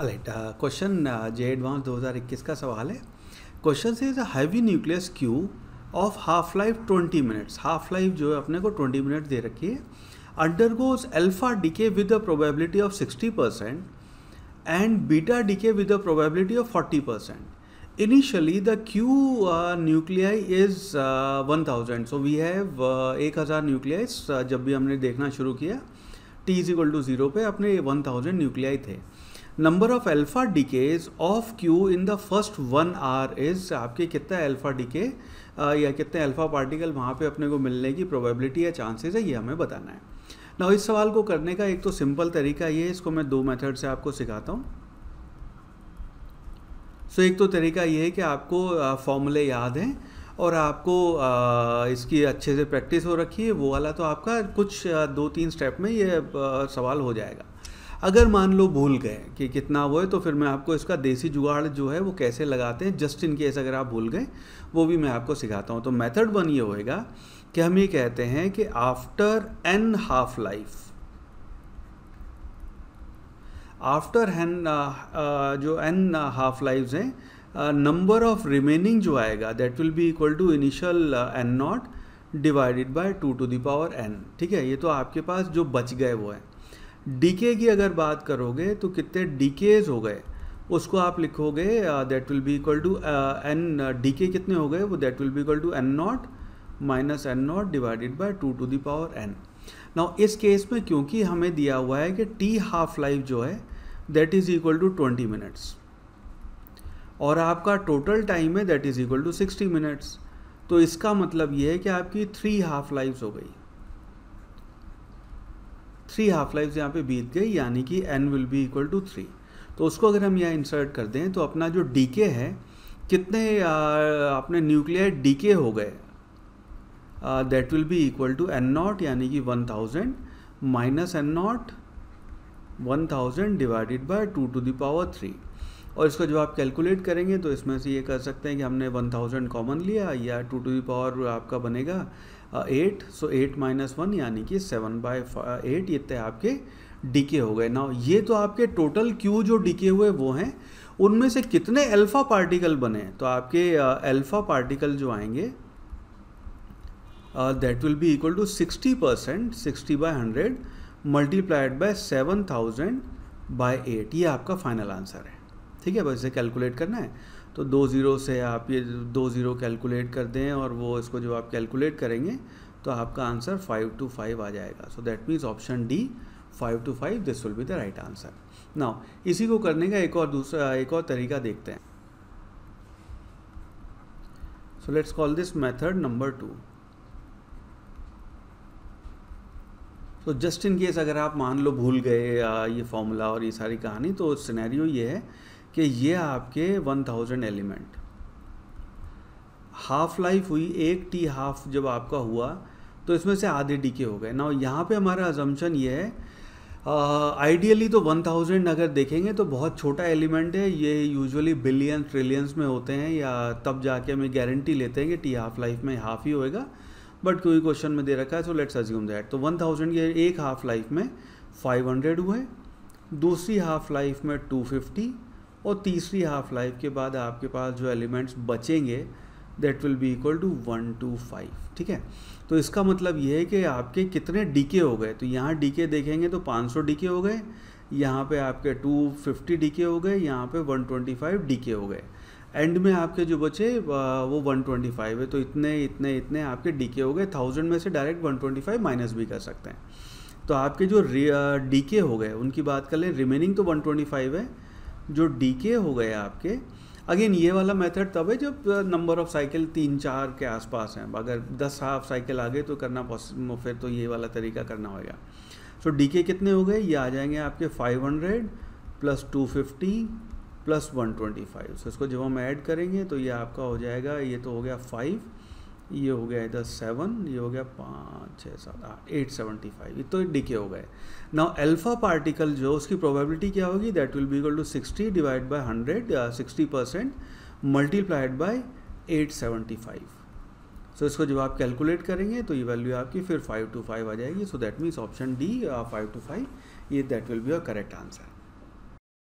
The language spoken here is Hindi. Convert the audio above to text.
राइट क्वेश्चन जे एडवांस 2021 का सवाल है क्वेश्चन से is a heavy nucleus Q of half life 20 minutes half life जो है अपने को 20 मिनट दे रखी है undergoes alpha decay with the probability of 60 percent and beta decay with the probability of 40 percent initially the Q nuclei is 1000 so we have एक हज़ार न्यूक्लियाइस uh, जब भी हमने देखना शुरू किया T is equal to zero पे अपने 1000 न्यूक्लियाई थे number of alpha decays of Q in the first one hour is आपके कितना अल्फ़ा डिके या कितने अल्फ़ा पार्टिकल वहाँ पे अपने को मिलने की प्रोबेबिलिटी या चांसेस है ये हमें बताना है ना इस सवाल को करने का एक तो सिंपल तरीका ये है इसको मैं दो मेथड से आपको सिखाता हूँ सो एक तो तरीका ये है कि आपको फॉर्मूले याद हैं और आपको इसकी अच्छे से प्रैक्टिस हो रखी है वो वाला तो आपका कुछ दो तीन स्टेप में ये सवाल हो जाएगा अगर मान लो भूल गए कि कितना वो है तो फिर मैं आपको इसका देसी जुगाड़ जो है वो कैसे लगाते हैं जस्ट इन केस अगर आप भूल गए वो भी मैं आपको सिखाता हूँ तो मेथड वन ये होएगा कि हम ये कहते हैं कि after N half life after N जो एन हाफ लाइफ हैं नंबर ऑफ रिमेनिंग जो आएगा that will be equal to initial N naught divided by two to the power N ठीक है ये तो आपके पास जो बच गए वो है डीके की अगर बात करोगे तो कितने डीकेज हो गए उसको आप लिखोगे that will be equal to N D के कितने हो गए वो that will be equal to N naught minus N naught divided by two to the power N now इस केस में क्योंकि हमें दिया हुआ है कि टी हाफ लाइफ जो है that is equal to twenty minutes और आपका टोटल टाइम है that is equal to sixty minutes तो इसका मतलब ये है कि आपकी थ्री हाफ लाइफ्स हो गई थ्री हाफ लाइफ यहाँ पे बीत गई यानी कि N will be equal to three तो उसको अगर हम यहाँ इंसर्ट कर दें तो अपना जो डी के है कितने अपने न्यूक्लियर डी के हो गए that will be equal to N naught यानी कि one thousand minus N naught one thousand divided by two to the power three और इसको जब आप कैलकुलेट करेंगे तो इसमें से ये कर सकते हैं कि हमने वन थाउजेंड कॉमन लिया या टू टू पावर आपका बनेगा eight so eight minus one यानी कि सेवन बाय एट इतने आपके डीके हो गए ना ये तो आपके टोटल क्यू जो डीके हुए वो हैं उनमें से कितने अल्फ़ा पार्टिकल बने तो आपके अल्फ़ा पार्टिकल जो आएंगे that will be equal to sixty percent sixty by hundred multiplied by seven thousand by eight ये आपका फाइनल आंसर है ठीक है बस इसे कैलकुलेट करना है तो दो ज़ीरो से आप ये दो ज़ीरो कैलकुलेट कर दें और वो इसको जो आप कैलकुलेट करेंगे तो आपका आंसर फाइव टू फाइव आ जाएगा so that means option D five two five this will be the right answer now इसी को करने का एक और दूसरा एक और तरीका देखते हैं so let's call this method number two तो जस्ट इन केस अगर आप मान लो भूल गए ये फॉर्मूला और ये सारी कहानी तो सिनेरियो ये है कि ये आपके 1000 एलिमेंट हाफ लाइफ हुई एक टी हाफ जब आपका हुआ तो इसमें से आधे डीके हो गए ना यहाँ पे हमारा अजम्पन ये है आइडियली uh, तो 1000 अगर देखेंगे तो बहुत छोटा एलिमेंट है ये यूजुअली बिलियन ट्रिलियंस में होते हैं या तब जाके हमें गारंटी लेते हैं कि टी हाफ लाइफ में हाफ ही होएगा बट कोई क्वेश्चन में दे रखा है सो लेट्स अज्यूम दैट तो 1000 ये एक हाफ लाइफ में 500 हुए दूसरी हाफ लाइफ में 250 और तीसरी हाफ लाइफ के बाद आपके पास जो एलिमेंट्स बचेंगे that will be equal to one two five ठीक है तो इसका मतलब ये है कि आपके कितने डीके हो गए तो यहाँ डीके देखेंगे तो 500 डीके हो गए यहाँ पे आपके 250 डीके हो गए यहाँ पे 125 डीके हो गए एंड में आपके जो बचे वो 125 है तो इतने इतने इतने आपके डीके हो गए थाउजेंड में से डायरेक्ट 125 माइनस भी कर सकते हैं तो आपके जो डीके हो गए उनकी बात कर लें रिमेनिंग तो 125 है जो डीके हो गए आपके अगेन ये वाला मेथड तब है जब नंबर ऑफ साइकिल तीन चार के आसपास हैं अगर दस हाफ साइकिल आ गए तो करना पॉसिबल फिर तो ये वाला तरीका करना होगा सो डी के कितने हो गए ये आ जाएंगे आपके 500 plus fifty plus 125 so so, इसको जब हम ऐड करेंगे तो ये आपका हो जाएगा ये तो हो गया फाइव ये हो गया इधर सेवन ये हो गया पाँच छः सात आठ एट सेवेंटी फाइव ये तो डिके हो गए नाउ अल्फा पार्टिकल जो उसकी प्रोबेबिलिटी क्या होगी that will be equal to sixty divide by hundred sixty percent multiplied by eight seventy five so इसको जब आप कैलकुलेट करेंगे तो ये वैल्यू आपकी फिर फाइव टू फाइव आ जाएगी so that means option D five two five ये that will be a correct answer